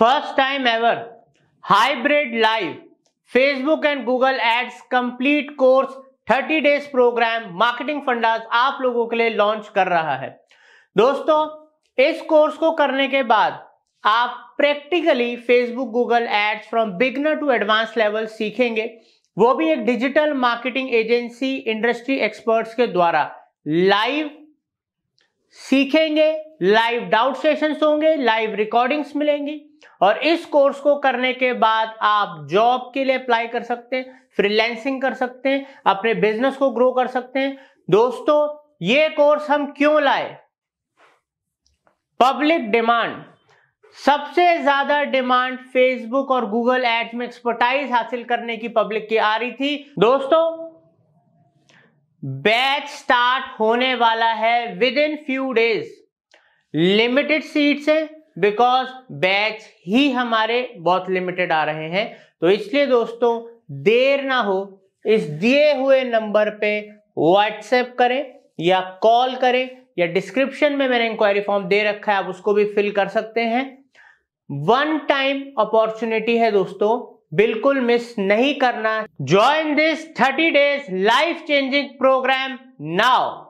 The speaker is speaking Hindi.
first time ever hybrid live Facebook and Google ads complete course 30 days program marketing fundas आप लोगों के लिए लॉन्च कर रहा है दोस्तों इस कोर्स को करने के बाद आप practically Facebook Google ads from beginner to advance level सीखेंगे वो भी एक digital marketing agency industry experts के द्वारा लाइव सीखेंगे लाइव डाउट सेशंस होंगे लाइव रिकॉर्डिंग्स मिलेंगी और इस कोर्स को करने के बाद आप जॉब के लिए अप्लाई कर सकते हैं फ्रीलैंसिंग कर सकते हैं अपने बिजनेस को ग्रो कर सकते हैं दोस्तों ये कोर्स हम क्यों लाए पब्लिक डिमांड सबसे ज्यादा डिमांड फेसबुक और गूगल एड्स में एक्सपर्टाइज हासिल करने की पब्लिक की आ रही थी दोस्तों बैच स्टार्ट होने वाला है within few days limited seats है बिकॉज बैच ही हमारे बहुत लिमिटेड आ रहे हैं तो इसलिए दोस्तों देर ना हो इस दिए हुए नंबर पे व्हाट्सएप करें या कॉल करें या डिस्क्रिप्शन में मैंने इंक्वायरी फॉर्म दे रखा है आप उसको भी फिल कर सकते हैं वन टाइम अपॉर्चुनिटी है दोस्तों बिल्कुल मिस नहीं करना join this thirty days life changing program now